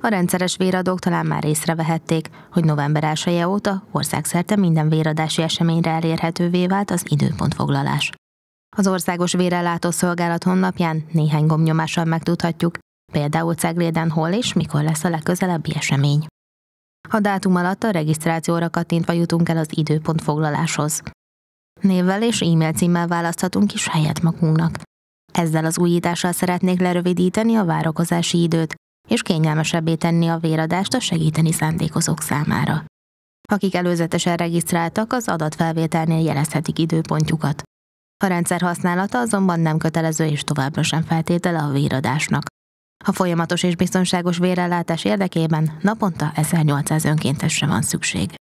A rendszeres véradók talán már észrevehették, hogy november 1 -e óta országszerte minden véradási eseményre elérhetővé vált az időpontfoglalás. Az Országos Vérellátó Szolgálat honlapján néhány gomnyomással megtudhatjuk, például Cegléden hol és mikor lesz a legközelebbi esemény. A dátum alatt a regisztrációra kattintva jutunk el az időpont foglaláshoz. Névvel és e-mail címmel választhatunk is helyet magunknak. Ezzel az újítással szeretnék lerövidíteni a várakozási időt, és kényelmesebbé tenni a véradást a segíteni szándékozók számára. Akik előzetesen regisztráltak, az adatfelvételnél jelezhetik időpontjukat. A rendszer használata azonban nem kötelező és továbbra sem feltétele a véradásnak. A folyamatos és biztonságos vérellátás érdekében naponta 1800 önkéntesre van szükség.